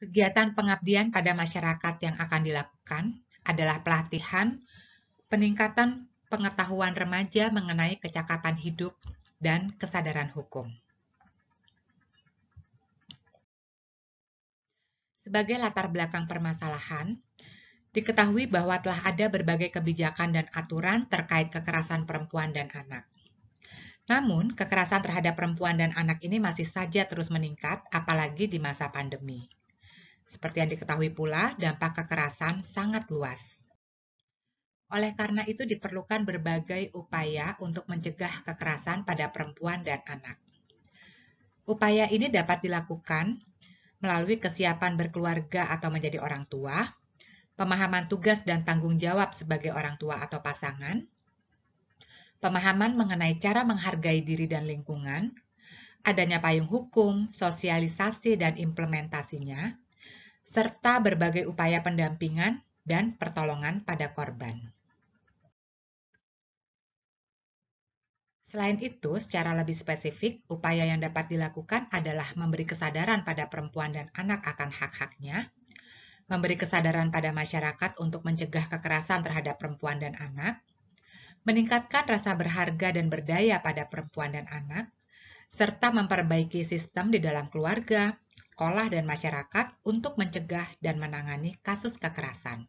Kegiatan pengabdian pada masyarakat yang akan dilakukan adalah pelatihan, peningkatan pengetahuan remaja mengenai kecakapan hidup dan kesadaran hukum. Sebagai latar belakang permasalahan, diketahui bahwa telah ada berbagai kebijakan dan aturan terkait kekerasan perempuan dan anak. Namun, kekerasan terhadap perempuan dan anak ini masih saja terus meningkat, apalagi di masa pandemi. Seperti yang diketahui pula, dampak kekerasan sangat luas. Oleh karena itu diperlukan berbagai upaya untuk mencegah kekerasan pada perempuan dan anak. Upaya ini dapat dilakukan melalui kesiapan berkeluarga atau menjadi orang tua, pemahaman tugas dan tanggung jawab sebagai orang tua atau pasangan, pemahaman mengenai cara menghargai diri dan lingkungan, adanya payung hukum, sosialisasi dan implementasinya, serta berbagai upaya pendampingan dan pertolongan pada korban. Selain itu, secara lebih spesifik, upaya yang dapat dilakukan adalah memberi kesadaran pada perempuan dan anak akan hak-haknya, memberi kesadaran pada masyarakat untuk mencegah kekerasan terhadap perempuan dan anak, meningkatkan rasa berharga dan berdaya pada perempuan dan anak, serta memperbaiki sistem di dalam keluarga, sekolah, dan masyarakat untuk mencegah dan menangani kasus kekerasan.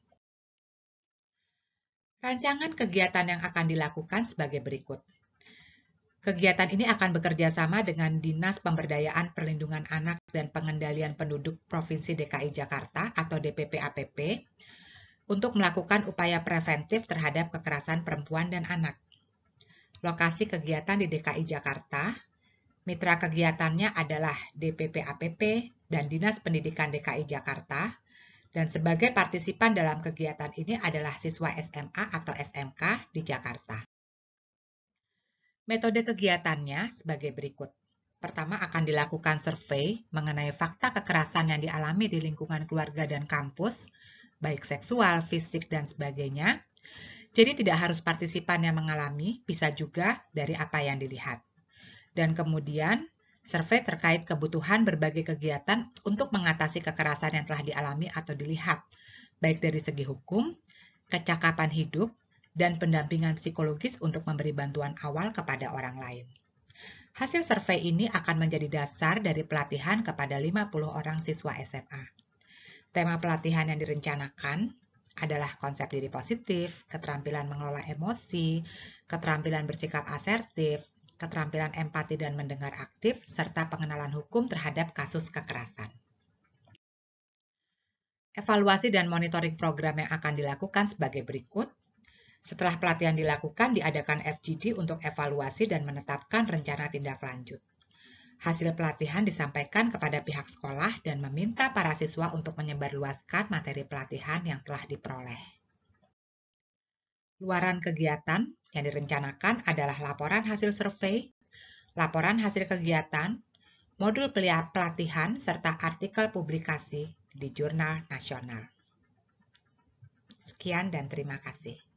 Rancangan kegiatan yang akan dilakukan sebagai berikut. Kegiatan ini akan bekerja sama dengan Dinas Pemberdayaan Perlindungan Anak dan Pengendalian Penduduk Provinsi DKI Jakarta atau DPPAPP untuk melakukan upaya preventif terhadap kekerasan perempuan dan anak. Lokasi kegiatan di DKI Jakarta, mitra kegiatannya adalah DPPAPP, dan Dinas Pendidikan DKI Jakarta, dan sebagai partisipan dalam kegiatan ini adalah siswa SMA atau SMK di Jakarta. Metode kegiatannya sebagai berikut. Pertama akan dilakukan survei mengenai fakta kekerasan yang dialami di lingkungan keluarga dan kampus, baik seksual, fisik, dan sebagainya. Jadi tidak harus partisipan yang mengalami, bisa juga dari apa yang dilihat. Dan kemudian Survei terkait kebutuhan berbagai kegiatan untuk mengatasi kekerasan yang telah dialami atau dilihat, baik dari segi hukum, kecakapan hidup, dan pendampingan psikologis untuk memberi bantuan awal kepada orang lain. Hasil survei ini akan menjadi dasar dari pelatihan kepada 50 orang siswa SMA. Tema pelatihan yang direncanakan adalah konsep diri positif, keterampilan mengelola emosi, keterampilan bersikap asertif, keterampilan empati dan mendengar aktif, serta pengenalan hukum terhadap kasus kekerasan. Evaluasi dan monitoring program yang akan dilakukan sebagai berikut. Setelah pelatihan dilakukan, diadakan FGD untuk evaluasi dan menetapkan rencana tindak lanjut. Hasil pelatihan disampaikan kepada pihak sekolah dan meminta para siswa untuk menyebarluaskan materi pelatihan yang telah diperoleh. Luaran kegiatan yang direncanakan adalah laporan hasil survei, laporan hasil kegiatan, modul pelatihan, serta artikel publikasi di jurnal nasional. Sekian dan terima kasih.